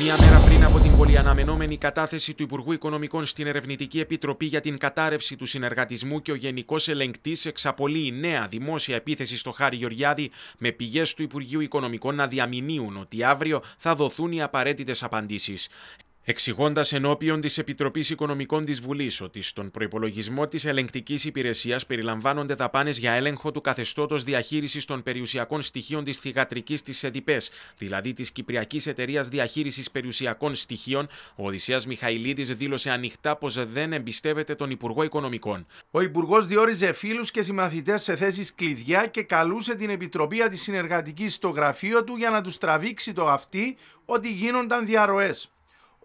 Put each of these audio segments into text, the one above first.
Μία μέρα πριν από την πολυαναμενόμενη κατάθεση του Υπουργού Οικονομικών στην Ερευνητική Επιτροπή για την κατάρρευση του συνεργατισμού και ο Γενικός Ελεγκτής εξαπολύει νέα δημόσια επίθεση στο Χάρη Γεωργιάδη, με πηγές του Υπουργείου Οικονομικών να διαμηνύουν ότι αύριο θα δοθούν οι απαραίτητες απαντήσεις. Εξηγώντας ενώπιον της Επιτροπής Οικονομικών της Βουλής ότι στον προπολογισμό της ελεγκτικής υπηρεσίας περιλαμβάνονται δαπάνες για έλεγχο του καθεστώτος διαχείρισης των περιουσιακών στοιχείων της θηγατρικής της ΕΔΙΠΕ, δηλαδή της Κυπριακής Εταιρείας Διαχείρισης Περιουσιακών Στοιχείων, ο Οδυσσέας Μιχαηλίδης δήλωσε ανοιχτά πως δεν εμπιστεύεται τον Υπουργό Οικονομικών. Ο Υπουργός διόριζε φίλους και συμμαθητές σε θέσεις κλειδιά και καλούσε την Επιτροπή τη στο γραφείο του για να τους τραβήξει το αυτή ότι γίνονταν διαρροές.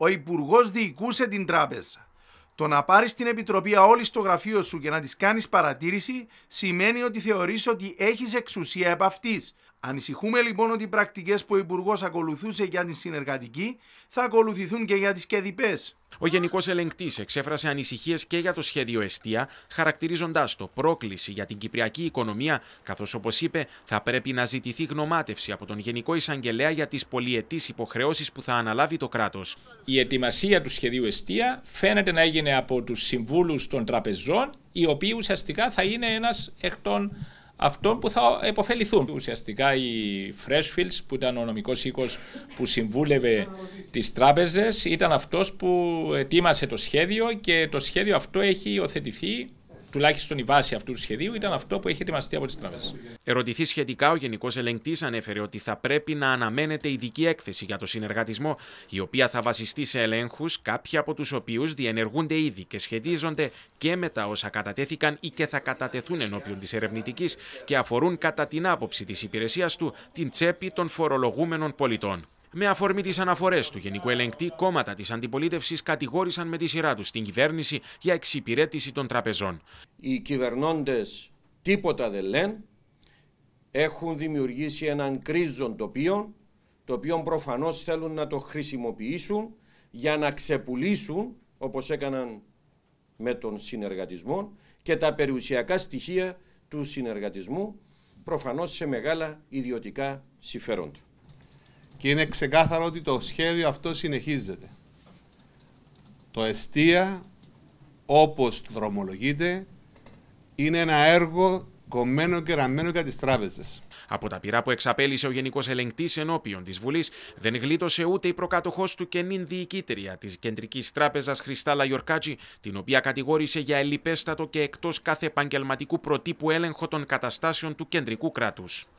Ο υπουργό διοικούσε την τράπεζα. Το να πάρεις την επιτροπή όλη στο γραφείο σου και να της κάνεις παρατήρηση σημαίνει ότι θεωρείς ότι έχεις εξουσία επ' αυτής. Ανησυχούμε λοιπόν ότι οι πρακτικές που ο Υπουργός ακολουθούσε για την συνεργατική θα ακολουθηθούν και για τις κεδιπέ. Ο Γενικός Ελεγκτής εξέφρασε ανησυχίες και για το σχέδιο Εστία, χαρακτηρίζοντάς το πρόκληση για την κυπριακή οικονομία, καθώς όπως είπε, θα πρέπει να ζητηθεί γνωμάτευση από τον Γενικό Εισαγγελέα για τις πολιετή υποχρεώσεις που θα αναλάβει το κράτος. Η ετοιμασία του σχεδίου Εστία φαίνεται να έγινε από τους συμβούλους των τραπεζών, οι οποίοι ουσιαστικά θα είναι ένας εκ των αυτών που θα υποφεληθούν. Ουσιαστικά η Freshfields που ήταν ο νομικός οίκος που συμβούλευε τις τράπεζες ήταν αυτός που ετοίμασε το σχέδιο και το σχέδιο αυτό έχει υιοθετηθεί τουλάχιστον η βάση αυτού του σχεδίου ήταν αυτό που έχει ετοιμαστεί από τις τράπεζες. Ερωτηθεί σχετικά, ο Γενικός Ελεγκτής ανέφερε ότι θα πρέπει να αναμένεται ειδική έκθεση για το συνεργατισμό, η οποία θα βασιστεί σε ελέγχους, κάποιοι από τους οποίους διενεργούνται ήδη και σχετίζονται και με τα όσα κατατέθηκαν ή και θα κατατεθούν ενώπιον της ερευνητικής και αφορούν κατά την άποψη της υπηρεσίας του την τσέπη των φορολογούμενων πολιτών. Με αφορμή τις αναφορές του Γενικού Ελεγκτή, κόμματα της αντιπολίτευσης κατηγόρησαν με τη σειρά τους την κυβέρνηση για εξυπηρέτηση των τραπεζών. Οι κυβερνώντες τίποτα δεν λένε. Έχουν δημιουργήσει έναν κρίζον τοπίο, το οποίο προφανώς θέλουν να το χρησιμοποιήσουν για να ξεπουλήσουν, όπως έκαναν με τον συνεργατισμό, και τα περιουσιακά στοιχεία του συνεργατισμού, προφανώς σε μεγάλα ιδιωτικά συμφέροντα. Και είναι ξεκάθαρο ότι το σχέδιο αυτό συνεχίζεται. Το Εστία, όπως δρομολογείται, είναι ένα έργο κομμένο και ραμμένο για τις τράπεζες. Από τα πειρά που εξαπέλυσε ο Γενικός Ελεγκτής ενώπιον της Βουλής, δεν γλίτωσε ούτε η προκάτοχό του και νυν διοικήτρια της Κεντρικής Τράπεζας Χριστάλα Γιορκάτζη, την οποία κατηγόρησε για ελληπέστατο και εκτός κάθε επαγγελματικού προτύπου έλεγχο των καταστάσεων του κεντρικού κράτους.